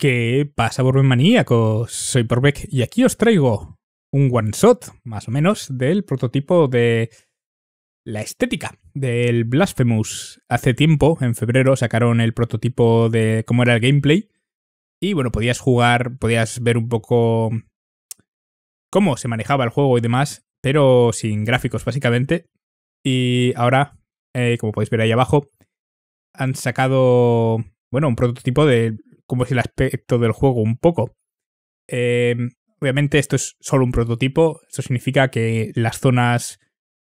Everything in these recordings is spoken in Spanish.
¿Qué pasa, Borben Maníaco? Soy Porbeck y aquí os traigo un one shot, más o menos, del prototipo de la estética del Blasphemous. Hace tiempo, en febrero, sacaron el prototipo de cómo era el gameplay. Y bueno, podías jugar, podías ver un poco cómo se manejaba el juego y demás, pero sin gráficos, básicamente. Y ahora, eh, como podéis ver ahí abajo, han sacado, bueno, un prototipo de como es el aspecto del juego un poco. Eh, obviamente esto es solo un prototipo, esto significa que las zonas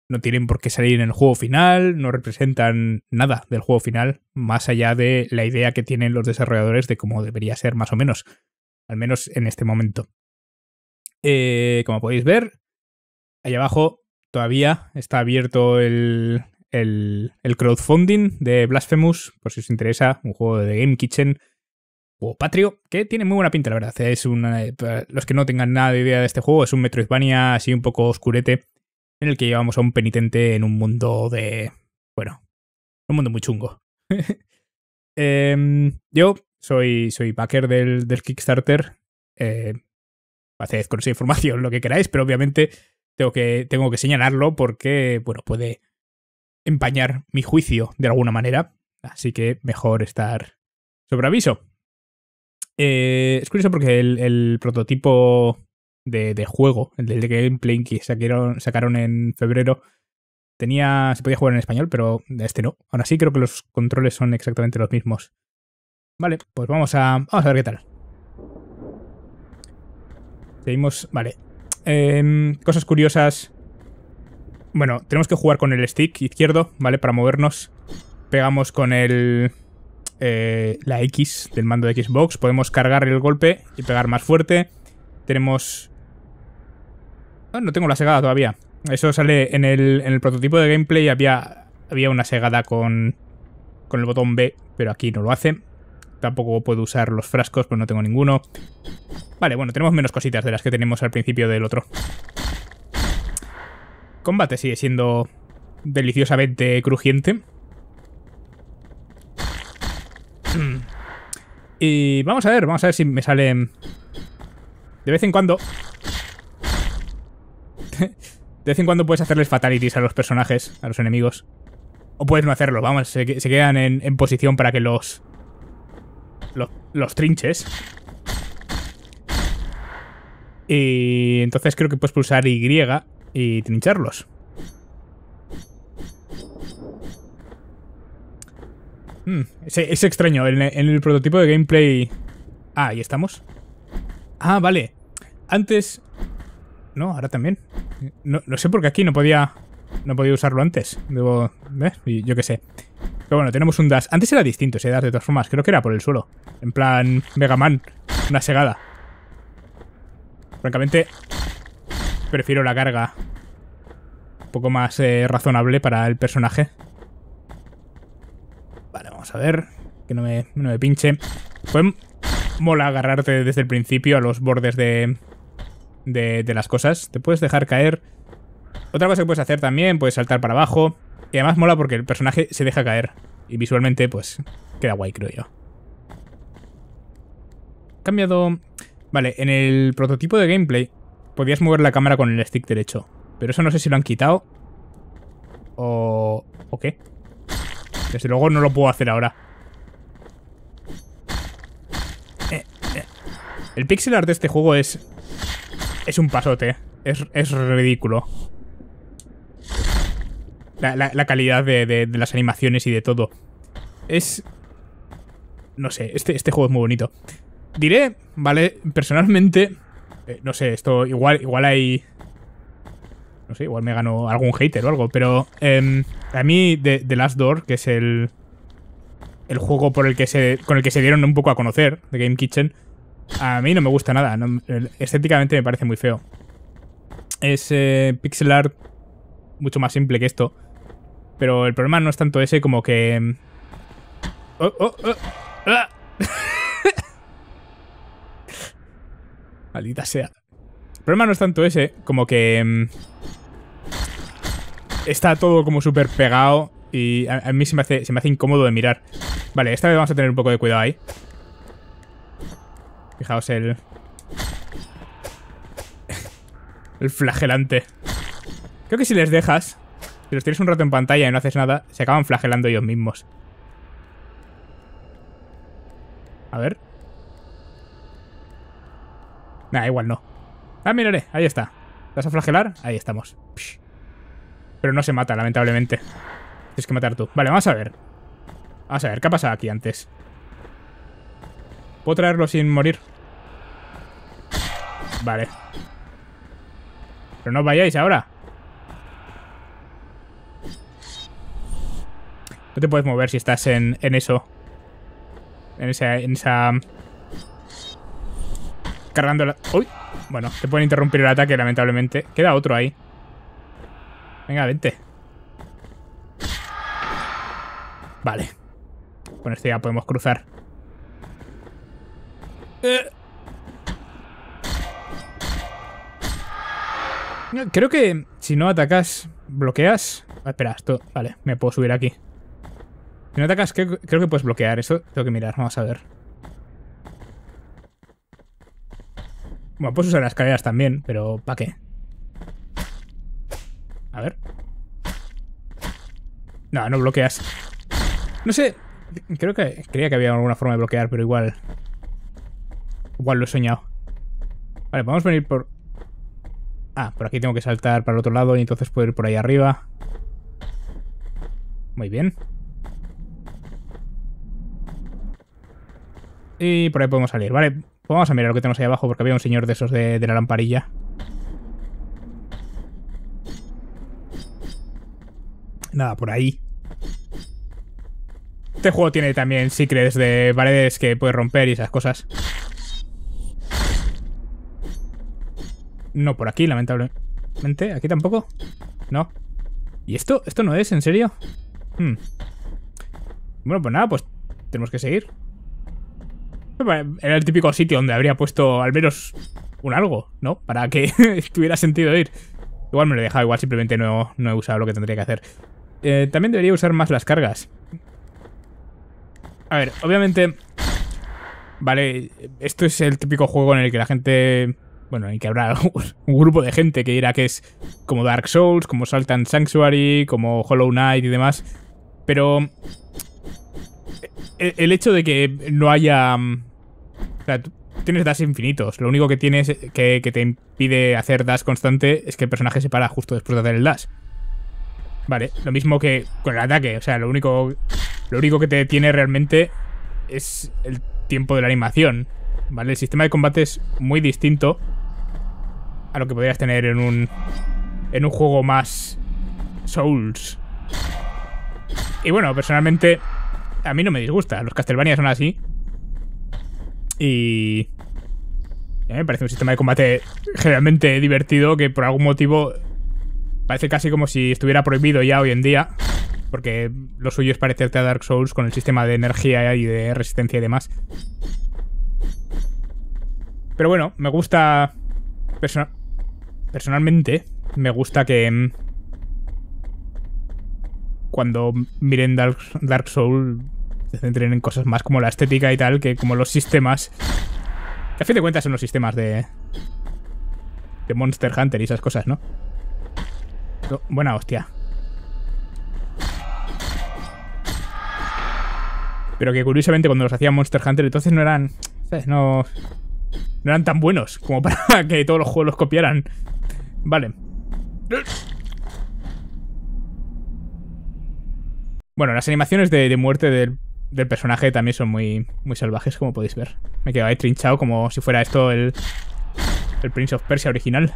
no tienen por qué salir en el juego final, no representan nada del juego final, más allá de la idea que tienen los desarrolladores de cómo debería ser más o menos, al menos en este momento. Eh, como podéis ver, ahí abajo todavía está abierto el, el, el crowdfunding de Blasphemous, por si os interesa, un juego de Game Kitchen patrio, que tiene muy buena pinta, la verdad. Es una, eh, los que no tengan nada de idea de este juego, es un Metroidvania así un poco oscurete, en el que llevamos a un penitente en un mundo de. Bueno, un mundo muy chungo. Em, yo soy, soy backer del, Kickstarter. Eh, haced con esa información lo que queráis, pero obviamente tengo que, tengo que señalarlo porque, bueno, puede empañar mi juicio de alguna manera. Así que mejor estar sobre aviso. Eh, es curioso porque el, prototipo de, juego, el de gameplay que sacaron, sacaron en febrero, tenía. se podía jugar en español, pero este no. Ahora sí creo que los controles son exactamente los mismos. Vale, pues vamos a. Vamos a ver qué tal. Seguimos. Vale. Em, cosas curiosas. Bueno, tenemos que jugar con el stick izquierdo, ¿vale? Para movernos. Pegamos con el. Eh, la X del mando de Xbox. Podemos cargar el golpe y pegar más fuerte. Tenemos... Ah, no tengo la segada todavía. Eso sale en el, prototipo de gameplay. Había, había una segada con, con el botón B, pero aquí no lo hace. Tampoco puedo usar los frascos, pues no tengo ninguno. Vale, bueno, tenemos menos cositas de las que tenemos al principio del otro. Combate sigue siendo deliciosamente crujiente. Y vamos a ver, vamos a ver si me salen... De vez en cuando... De vez en cuando puedes hacerles fatalities a los personajes, a los enemigos. O puedes no hacerlo, vamos, se, quedan en, posición para que los... Los, los trinches. Y entonces creo que puedes pulsar Y y trincharlos. Mm, es, extraño, en, el prototipo de gameplay... Ah, ahí estamos. Ah, vale. Antes... No, ahora también. No, sé por qué aquí no podía... No podía usarlo antes. Debo... ¿eh? Yo qué sé. Pero bueno, tenemos un dash. Antes era distinto ese dash de todas formas. Creo que era por el suelo. En plan Mega Man. Una segada. Francamente, prefiero la carga. Un poco más eh, razonable para el personaje a ver, que no me, pinche. Pues mola agarrarte desde el principio a los bordes de, de, las cosas. Te puedes dejar caer. Otra cosa que puedes hacer también, puedes saltar para abajo. Y además mola porque el personaje se deja caer. Y visualmente, pues, queda guay, creo yo. Cambiado... Vale, en el prototipo de gameplay podías mover la cámara con el stick derecho. Pero eso no sé si lo han quitado. O... ¿O qué? Desde luego no lo puedo hacer ahora. Eh, eh. El pixel art de este juego es... Es un pasote. Es, ridículo. La, calidad de, las animaciones y de todo. Es... No sé, este, este juego es muy bonito. Diré, ¿vale? Personalmente... Eh, no sé, esto igual, igual hay igual me ganó algún hater o algo, pero em, a mí de The Last Door, que es el, el juego por el que se, con el que se dieron un poco a conocer, de Game Kitchen, a mí no me gusta nada, estéticamente me parece muy feo. Es eh, pixel art mucho más simple que esto, pero el problema no es tanto ese como que... Em, oh, oh, oh, ah. Maldita sea. El problema no es tanto ese, como que. Em, está todo como súper pegado y a, mí se me, hace, incómodo de mirar. Vale, esta vez vamos a tener un poco de cuidado ahí. Fijaos el... el flagelante. Creo que si les dejas, si los tienes un rato en pantalla y no haces nada, se acaban flagelando ellos mismos. A ver. Nah, igual no. Ah, miraré, ahí está. ¿Vas a flagelar? Ahí estamos. Psh. Pero no se mata, lamentablemente. Tienes que matar tú. Vale, vamos a ver. Vamos a ver, ¿qué ha pasado aquí antes? ¿Puedo traerlo sin morir? Vale. Pero no os vayáis ahora. No te puedes mover si estás en, en eso. En esa, en esa... Mm, cargando la... ¡Uy! Bueno, te pueden interrumpir el ataque, lamentablemente. Queda otro ahí. Venga, vente. Vale. Con esto ya podemos cruzar. Eh. Creo que si no atacas, bloqueas. Ah, espera, esto. Vale, me puedo subir aquí. Si no atacas, creo, que puedes bloquear. Eso tengo que mirar, vamos a ver. Bueno, puedes usar las escaleras también, pero ¿para qué? A ver. No, no bloqueas. No sé. Creo que. Creía que había alguna forma de bloquear, pero igual. Igual lo he soñado. Vale, a venir por. Ah, por aquí tengo que saltar para el otro lado y entonces puedo ir por ahí arriba. Muy bien. Y por ahí podemos salir. Vale, vamos a mirar lo que tenemos ahí abajo porque había un señor de esos de, de la lamparilla. Nada, por ahí. Este juego tiene también secrets de paredes que puedes romper y esas cosas. No por aquí, lamentablemente. ¿Aquí tampoco? No. ¿Y esto? ¿Esto no es? ¿En serio? Hmm. Bueno, pues nada, pues tenemos que seguir. Era el típico sitio donde habría puesto al menos un algo, ¿no? Para que tuviera sentido ir. Igual me lo he dejado, igual simplemente no, no he usado lo que tendría que hacer. Eh, también debería usar más las cargas. A ver, obviamente... Vale, esto es el típico juego en el que la gente... Bueno, en el que habrá un grupo de gente que dirá que es como Dark Souls, como Saltan Sanctuary, como Hollow Knight y demás. Pero... E-, el hecho de que no haya... Mm, o sea, tienes dash infinitos. Lo único que tienes eh, que, que te impide hacer dash constante es que el personaje se para justo después de hacer el dash. Vale, lo mismo que con el ataque. O sea, lo único, lo único que te detiene realmente es el tiempo de la animación. ¿Vale? El sistema de combate es muy distinto a lo que podrías tener en un. en un juego más. Souls. Y bueno, personalmente. A mí no me disgusta. Los Castlevania son así. Y. me parece un sistema de combate generalmente divertido que por algún motivo Parece casi como si estuviera prohibido ya hoy en día, porque lo suyo es parecerte a Dark Souls con el sistema de energía y de resistencia y demás. Pero bueno, me gusta... personalmente, me gusta que... Mm, cuando miren Dark, Dark Souls, se centren en cosas más como la estética y tal, que como los sistemas... Que a fin de cuentas son los sistemas de... De Monster Hunter y esas cosas, ¿no? Buena hostia. Pero que curiosamente cuando los hacía Monster Hunter entonces no eran... No, eran tan buenos como para que todos los juegos los copiaran. Vale. Bueno, las animaciones de, muerte del, personaje también son muy, muy salvajes, como podéis ver. Me quedaba ahí trinchado como si fuera esto el Prince of Persia original.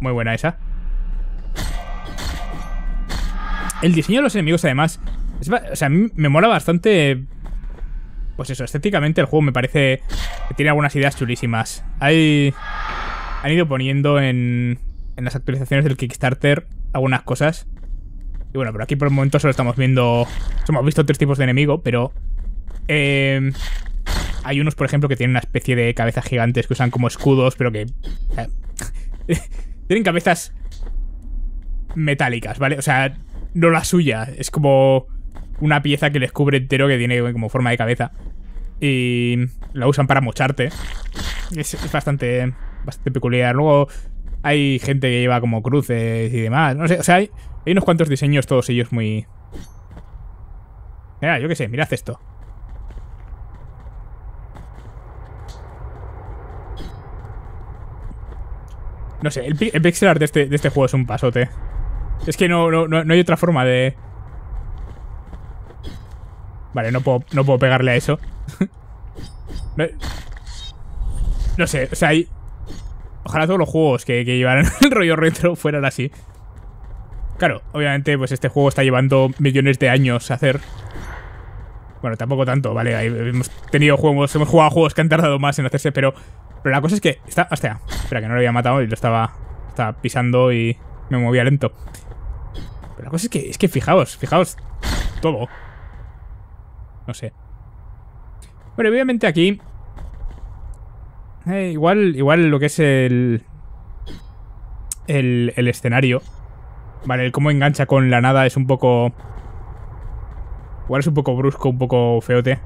Muy buena esa. El diseño de los enemigos, además, o sea, a mí me mola bastante. Pues eso, estéticamente el juego me parece que tiene algunas ideas chulísimas. Hay, han ido poniendo en, en las actualizaciones del Kickstarter algunas cosas. Y bueno, pero aquí por el momento solo estamos viendo. Hemos visto tres tipos de enemigo, pero. Em, hay unos, por ejemplo, que tienen una especie de cabezas gigantes que usan como escudos, pero que. tienen cabezas metálicas, ¿vale? O sea, no la suya. Es como una pieza que les cubre entero que tiene como forma de cabeza. Y la usan para mocharte. Es, bastante, peculiar. Luego hay gente que lleva como cruces y demás. No sé, o sea, hay, unos cuantos diseños, todos ellos muy... Mira, yo qué sé, mirad esto. No sé, el, el pixel art de este, de este juego es un pasote. Es que no, no, no hay otra forma de... Vale, no puedo, no puedo pegarle a eso. no sé, o sea, hay... Ojalá todos los juegos que, que llevaran el rollo retro fueran así. Claro, obviamente, pues este juego está llevando millones de años a hacer. Bueno, tampoco tanto, ¿vale? Hemos tenido juegos, hemos jugado juegos que han tardado más en hacerse, pero. Pero la cosa es que. Está. Hostia, espera, que no lo había matado y lo estaba. Estaba pisando y. me movía lento. Pero la cosa es que, es que fijaos, fijaos todo. No sé. Bueno, obviamente aquí... Eh, igual, igual lo que es el, el... El escenario. Vale, el cómo engancha con la nada es un poco... Igual es un poco brusco, un poco feote.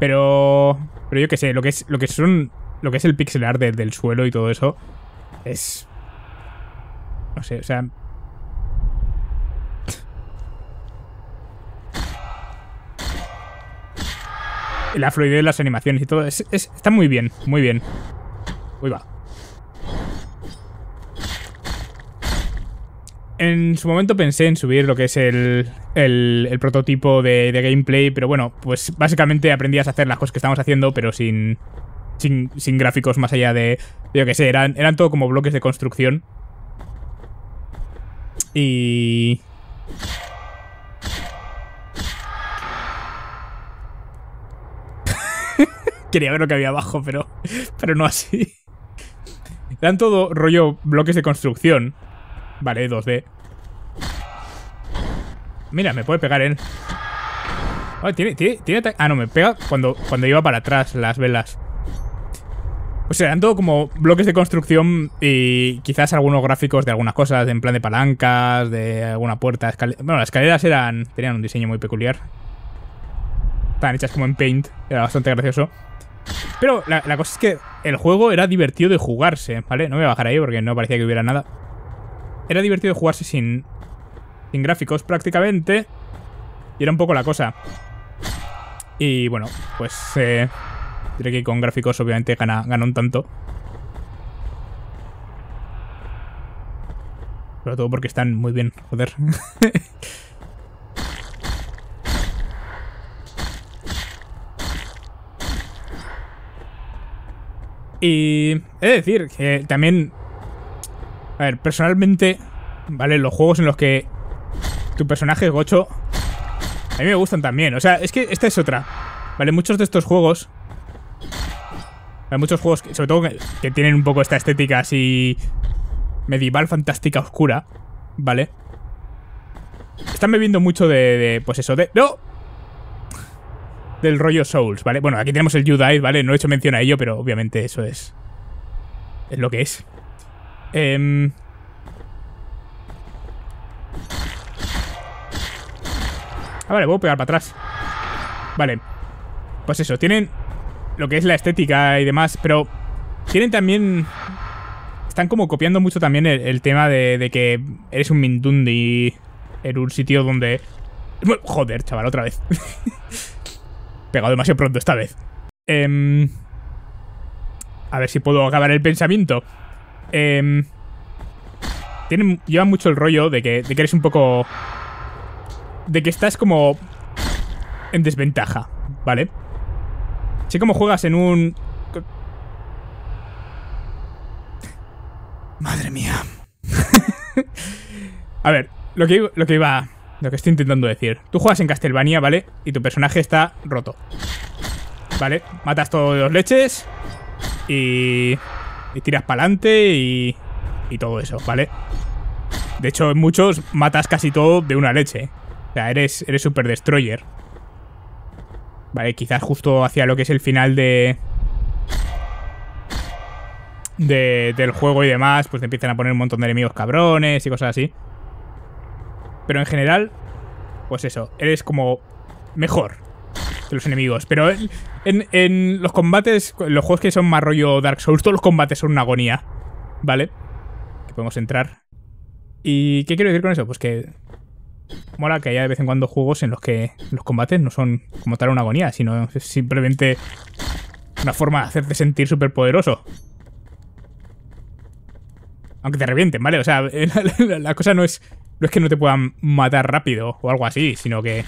Pero... Pero yo qué sé, lo que es, lo que son, lo que es el pixel art del suelo y todo eso es... No sé, o sea, la fluidez de las animaciones y todo. está muy bien, muy bien. Uy, va. En su momento pensé en subir lo que es el, el, prototipo de, gameplay, pero bueno, pues básicamente aprendías a hacer las cosas que estamos haciendo, pero sin, sin, gráficos más allá de, yo que sé, eran, eran todo como bloques de construcción. Y... Quería ver lo que había abajo, pero, pero no así. Dan todo rollo bloques de construcción. Vale, 2D. Mira, me puede pegar él. ah, no, me pega cuando, cuando iba para atrás las velas. O sea, eran todo como bloques de construcción y quizás algunos gráficos de algunas cosas, en plan de palancas, de alguna puerta, Bueno, las escaleras eran. tenían un diseño muy peculiar. Estaban hechas como en paint, era bastante gracioso. Pero la, cosa es que el juego era divertido de jugarse, ¿vale? No voy a bajar ahí porque no parecía que hubiera nada. Era divertido de jugarse sin, gráficos prácticamente. Y era un poco la cosa. Y bueno, pues eh, diré que con gráficos obviamente gana, un tanto. Sobre todo porque están muy bien, joder. Y he de decir que también... A ver, personalmente, ¿vale? Los juegos en los que tu personaje es gocho, a mí me gustan también. O sea, es que esta es otra. ¿Vale? Muchos de estos juegos... Hay muchos juegos, sobre todo que, tienen un poco esta estética así medieval, fantástica, oscura, ¿vale? Están bebiendo mucho de, de pues eso, de... ¡No! del rollo Souls, ¿vale? Bueno, aquí tenemos el You ¿vale? No he hecho mención a ello, pero obviamente eso es. Es lo que es. Eh, Ah, vale, voy a pegar para atrás. Vale. Pues eso, tienen lo que es la estética y demás, pero tienen también... Están como copiando mucho también el, tema de, que eres un Mindundi en un sitio donde... Joder, chaval, otra vez. pegado demasiado pronto esta vez. Em, a ver si puedo acabar el pensamiento. Em, lleva tienen, mucho el rollo de que, eres un poco... De que estás como... En desventaja, ¿vale? Sé como juegas en un... Madre mía. a ver, lo que, lo que iba... Lo que estoy intentando decir. Tú juegas en Castlevania, ¿vale? Y tu personaje está roto. ¿Vale? Matas todos los leches y, y tiras para adelante y, y todo eso, ¿vale? De hecho, en muchos matas casi todo de una leche. O sea, eres, eres super destroyer. Vale, quizás justo hacia lo que es el final de, de, del juego y demás, pues te empiezan a poner un montón de enemigos cabrones y cosas así. Pero en general, pues eso, eres como mejor que los enemigos. Pero en, los combates, los juegos que son más rollo Dark Souls, todos los combates son una agonía, ¿vale? Que podemos entrar. ¿Y qué quiero decir con eso? Pues que mola que haya de vez en cuando juegos en los que los combates no son como tal una agonía, sino simplemente una forma de hacerte sentir súper poderoso. Aunque te revienten, ¿vale? O sea, la, cosa no es no es que no te puedan matar rápido o algo así, sino que...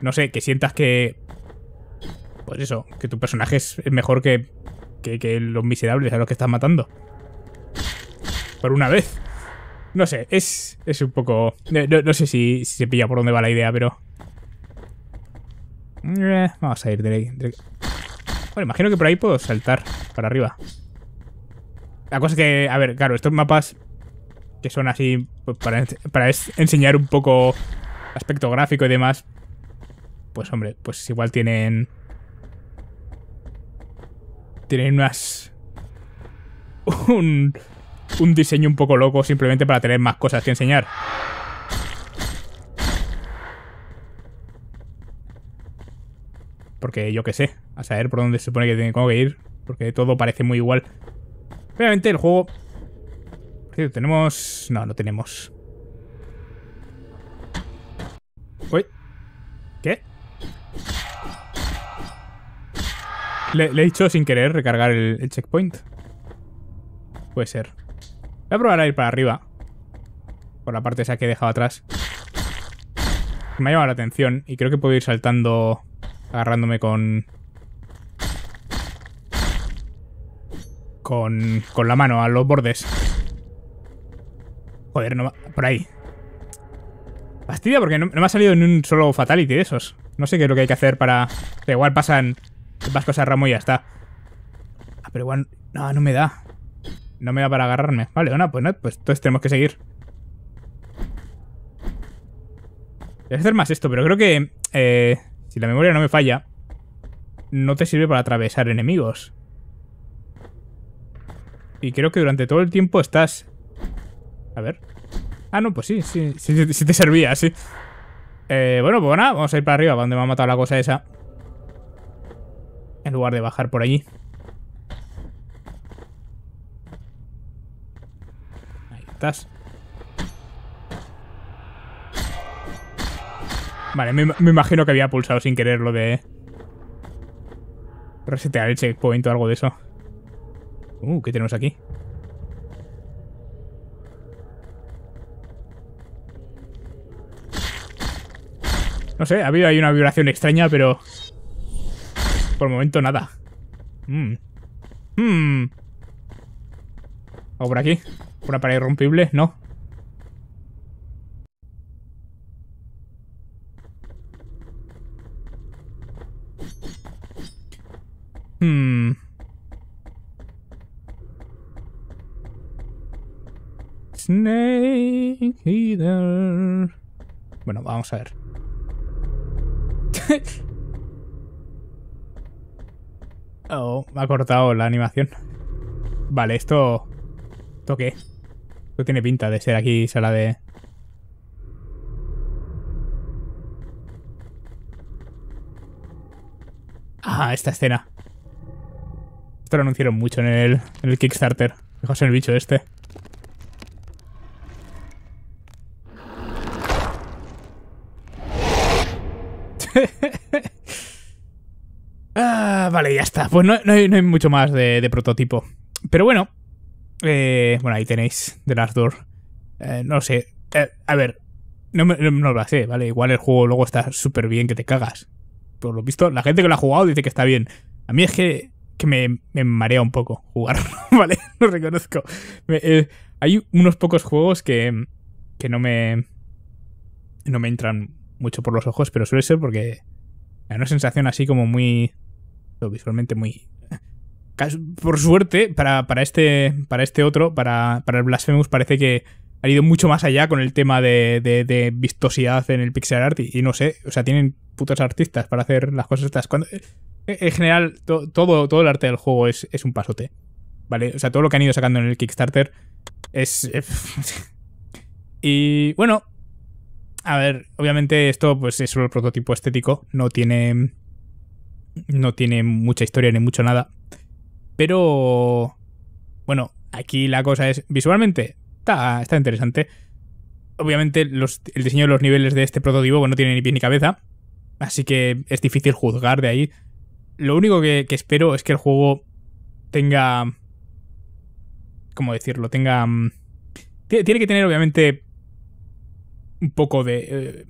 No sé, que sientas que... Pues eso, que tu personaje es mejor que, que, los miserables a los que estás matando. Por una vez. No sé, es, es un poco... No, sé si, se pilla por dónde va la idea, pero... Eh, vamos a ir de, Bueno, imagino que por ahí puedo saltar para arriba. La cosa es que, a ver, claro, estos mapas que son así pues, para, enseñar un poco aspecto gráfico y demás, pues hombre, pues igual tienen... Tienen unas... Un, diseño un poco loco simplemente para tener más cosas que enseñar. Porque yo qué sé, a saber por dónde se supone que tengo que ir, porque todo parece muy igual. Realmente el juego tenemos... No, no tenemos. Uy. ¿Qué? Le, he dicho sin querer recargar el, checkpoint. Puede ser. Voy a probar a ir para arriba. Por la parte esa que he dejado atrás. Me ha llamado la atención y creo que puedo ir saltando, agarrándome con... Con, con la mano a los bordes. Joder, no por ahí. Fastidia porque no, me ha salido en un solo fatality de esos. No sé qué es lo que hay que hacer para... Pero igual pasan más cosas ramo y ya está. Ah, pero igual... No, no me da. No me da para agarrarme. Vale, bueno, pues no, pues entonces tenemos que seguir. Voy a hacer más esto, pero creo que... Eh, si la memoria no me falla... No te sirve para atravesar enemigos. Y creo que durante todo el tiempo estás a ver. Ah, no, pues sí, sí, sí, te servía, sí. Eh, bueno, pues nada, vamos a ir para arriba, donde me ha matado la cosa esa. En lugar de bajar por allí. Ahí estás. Vale, me, me imagino que había pulsado sin querer lo de... Resetear el checkpoint o algo de eso. Uh, ¿qué tenemos aquí? No sé, ha habido ahí una vibración extraña, pero... Por el momento nada. Mm. Hmm. ¿O por aquí? ¿Por ¿Una pared irrompible? No. Hmm. Snake Eater. Bueno, vamos a ver. oh, me ha cortado la animación. Vale, esto... ¿Esto qué? Esto tiene pinta de ser aquí sala de... Ah, esta escena. Esto lo anunciaron mucho en el, en el Kickstarter. Fijaos en el bicho este. pues no, hay, mucho más de, prototipo. Pero bueno, eh, bueno, ahí tenéis The Last Door. Eh, no sé, eh, a ver, no, lo sé, ¿vale? Igual el juego luego está súper bien que te cagas. Por lo visto, la gente que lo ha jugado dice que está bien. A mí es que, que me, marea un poco jugar, ¿vale? Lo reconozco. hay unos pocos juegos que, que no me. no me entran mucho por los ojos, pero suele ser porque. Hay una sensación así como muy visualmente muy... Por suerte, para, este, para este otro, para, el Blasphemous, parece que han ido mucho más allá con el tema de, vistosidad en el pixel art y, no sé, o sea, tienen putos artistas para hacer las cosas estas. Cuando, en general, todo, todo el arte del juego es, es, un pasote, ¿vale? O sea, todo lo que han ido sacando en el Kickstarter es... y bueno, a ver, obviamente esto pues es solo el prototipo estético, no tiene no tiene mucha historia ni mucho nada. Pero... Bueno, aquí la cosa es, visualmente, está, interesante. Obviamente el diseño de los niveles de este prototipo no tiene ni pie ni cabeza, así que es difícil juzgar de ahí. Lo único que, espero es que el juego tenga... ¿Cómo decirlo? Tenga... Mm, tiene que tener, obviamente, un poco de... Eh,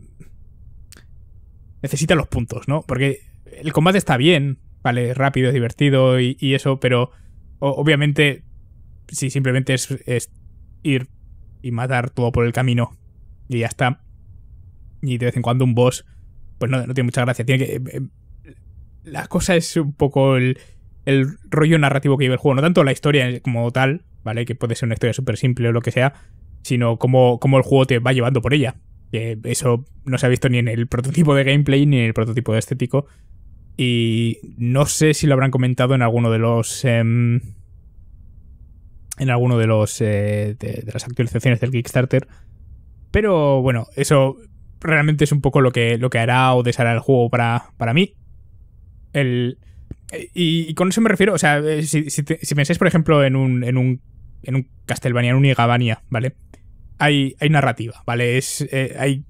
necesita los puntos, ¿no? Porque el combate está bien, ¿vale? Rápido, es divertido y, eso, pero obviamente, si simplemente es, ir y matar todo por el camino y ya está, y de vez en cuando un boss, pues no, no tiene mucha gracia. Tiene que. Eh, eh, la cosa es un poco el, rollo narrativo que lleva el juego, no tanto la historia como tal, ¿vale? Que puede ser una historia súper simple o lo que sea, sino cómo, cómo el juego te va llevando por ella. eso no se ha visto ni en el prototipo de gameplay ni en el prototipo de estético. Y no sé si lo habrán comentado en alguno de los. Em, en alguno de los. Eh, de, las actualizaciones del Kickstarter. Pero bueno, eso realmente es un poco lo que, lo que hará o deshará el juego para, mí. El, y, con eso me refiero, o sea, eh, si, si, pensáis, por ejemplo, en un, en un, en un Castlevania, en un ¿vale? Hay, hay narrativa, ¿vale? Es, eh, hay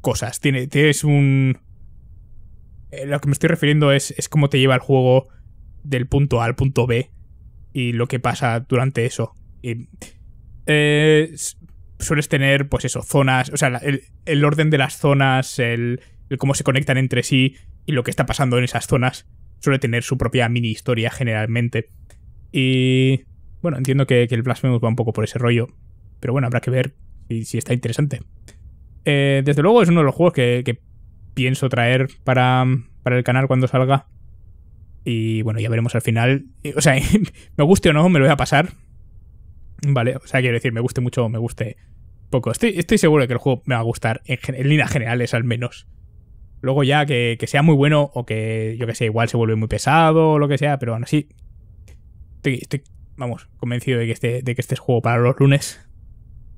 cosas. Tiene, tienes un, eh, lo que me estoy refiriendo es, cómo te lleva el juego del punto A al punto B y lo que pasa durante eso. Eh, sueles tener, pues eso, zonas, o sea, el, orden de las zonas, el, cómo se conectan entre sí y lo que está pasando en esas zonas suele tener su propia mini historia generalmente. Y bueno, entiendo que, el Blasphemous va un poco por ese rollo, pero bueno, habrá que ver si, si está interesante. Eh, desde luego es uno de los juegos que pienso traer para, el canal cuando salga. Y bueno, ya veremos al final. O sea, me guste o no, me lo voy a pasar. Vale, o sea, quiero decir, me guste mucho o me guste poco. Estoy, seguro de que el juego me va a gustar, en, líneas generales al menos. Luego ya que, sea muy bueno o que, yo que sé, igual se vuelve muy pesado o lo que sea, pero aún así. Estoy, vamos, convencido de que, este, de que este es juego para los lunes.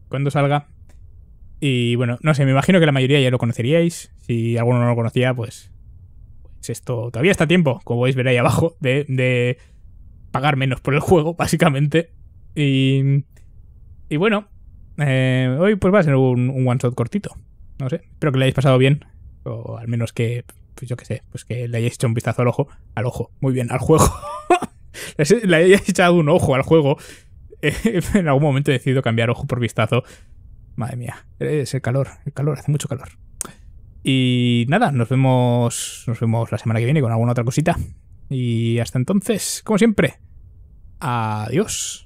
Cuando salga. Y bueno, no sé, me imagino que la mayoría ya lo conoceríais. Si alguno no lo conocía, pues, pues esto todavía está tiempo, como podéis ver ahí abajo, de, pagar menos por el juego, básicamente. Y, y bueno, eh, hoy pues va a ser un, one-shot cortito. No sé, espero que le hayáis pasado bien, o al menos que, pues yo qué sé, pues que le hayáis hecho un vistazo al ojo, al ojo, muy bien, al juego. le hayáis echado un ojo al juego. en algún momento he decidido cambiar ojo por vistazo Madre mía, es el calor, el calor, hace mucho calor. Y nada, nos vemos, nos vemos la semana que viene con alguna otra cosita. Y hasta entonces, como siempre, adiós.